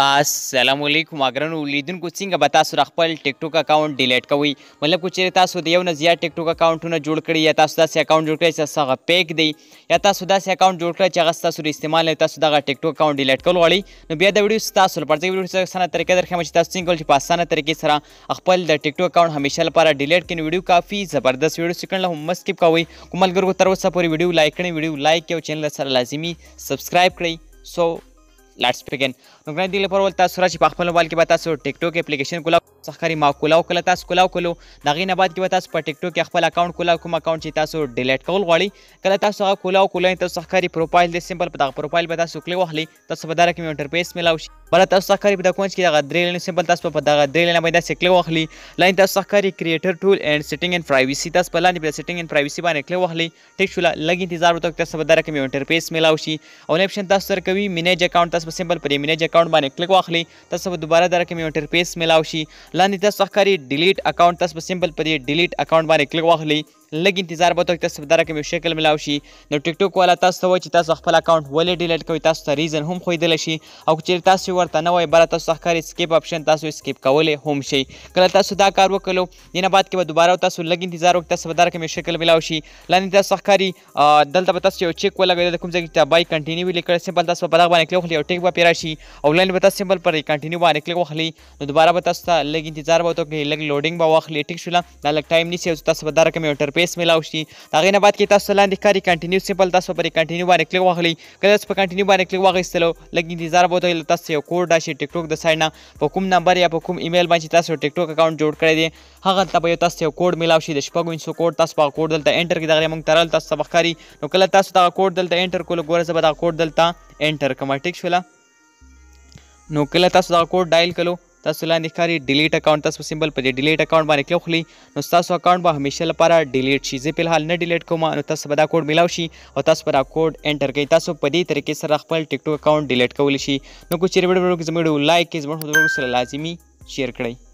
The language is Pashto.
السلام علیکم اگرنو لیدونکو څنګه به تاسو خپل ټیک ټاک اکاؤنٹ ډیلیټ کوئ مطلب کو چیرې تاسو د یو نه زیات ټیک ټاک اکاؤنټونه جوړ کړی یا تاسو داسې اکاؤنٹ جوړ کړی چې هغه پیک دی یا تاسو داسې اکاؤنٹ جوړ کړی چې هغه تاسو استعمال نه تاسو دغه ټیک ټاک اکاؤنٹ ډیلیټ کول غواړي نو بیا د ویډیو تاسو لپاره د ویډیو سره سره طریقې درخم چې تاسو څنګه چې په اسانه طریقې سره خپل د ټیک ټاک اکاؤنٹ همیشه لپاره ډیلیټ کړئ ویډیو کافي زبردست ویډیو سکن له هم سکپ کوئ کومل ګرو تر اوسه پورې ویډیو لایک کړئ ویډیو لایک او چینل سره لازمی سبسکرایب کړئ سو لټس پیګن نو ګران دی لپاره ول تاسو راځي په خپل موبایل کې به تاسو ټیک ټاک اپلیکیشن کولا څخه ما کولا کولا تاسو کولا کولو دا غي نه بعد کې به تاسو په ټیک ټاک خپل اکاؤنٹ کولا کوم اکاؤنٹ چې تاسو ډیلیټ کول غواړي کله تاسو هغه کولا کولا تاسو څخه پروفایل دې سیمبل په دغه پروفایل به تاسو کلی واخلي تاسو به دا رقم انټرفیس ملاوي بل تاسو څخه په دغه کونج کې دغه درې لین سیمبل تاسو په دغه درې لین باندې سکلی واخلي لاین تاسو څخه کریټر ټول اینڈ سیټینګ اینڈ پرایویسي تاسو په لاندې په سیټینګ اینڈ پرایویسي باندې کلی واخلي ټیک شو لګ انتظار وکړئ تاسو به دا رقم انټرفیس ملاوي او نه اپشن تاسو سره کوي منیج اکاؤنٹ تاسو تاسو په سیمبل پر ایمیج اکاؤنٹ باندې کلیک واخلي تاسو به دوباره درکه یو انټرفیس ملاوي شي لاندې تاسو ښکاری ډیلیټ اکاؤنٹ تاسو په سیمبل پر ډیلیټ اکاؤنٹ باندې کلیک واخلي لګ انتظار به تک تاسو درکه یو شکل ملاو شي نو ټیک ټاک والا تاسو ته چې تاسو خپل اکاؤنٹ ولې ډیلیټ کوي تاسو ته ریزن هم خو دل شي او چې تاسو ورته نه وای بل تاسو ښکاری سکیپ اپشن تاسو سکیپ کولې هم شي کله تاسو دا کار وکړو دینه بعد کې به دوباره تاسو لګ انتظار وکړ تاسو درکه یو شکل ملاو شي لاندې تاسو ښکاری دلته به تاسو یو چیک ولګوي د کوم ځای ته بای کنټینیو لیکل سیمپل تاسو په دغه باندې کلیک وکړئ او ټیک به پیرا شي او لاندې به تاسو سیمپل پر کنټینیو باندې کلیک وکړئ نو دوباره به تاسو ته لګ انتظار به وکړي لګ لوډینګ به واخلي ټیک شول دا لګ ټایم نیسي او تاسو به درکه یو ټر سپیس ملاو شي دا غینه بعد کې تاسو لاندې کاری کنټینیو سیمپل تاسو پر کنټینیو باندې کلیک واخلي کله تاسو پر کنټینیو باندې کلیک واغستلو لګ انتظار بوته تاسو یو کوډ راشي ټیک ټاک د سایډ نه په کوم نمبر یا په کوم ایمیل باندې تاسو ټیک ټاک اکاؤنٹ جوړ کړی دی هغه ته به تاسو یو کوډ ملاو شي د شپږو انسو کوډ تاسو په کوډ دلته انټر کې دا غره مونږ ترل تاسو سبق کاری نو کله تاسو دا کوډ دلته انټر کول ګوره زبر دا کوډ دلته انټر کوم ټیک شولا نو کله تاسو دا کوډ ډایل کړئ تاسو لاندې ښکاري ډیلیټ اکاؤنٹ تاسو سیمبل په دې ډیلیټ اکاؤنٹ باندې کلیک خلی نو تاسو اکاؤنٹ به همیشه لپاره ډیلیټ شي زه په الحال نه ډیلیټ کوم نو تاسو به دا کوډ ملاو شي او تاسو به دا کوډ انټر کړئ تاسو په دې طریقې سره خپل ټیک ټاک اکاؤنٹ ډیلیټ کولی شي نو کوچې ویډیو کې زموږ لایک زموږ سره لازمی شیر کړئ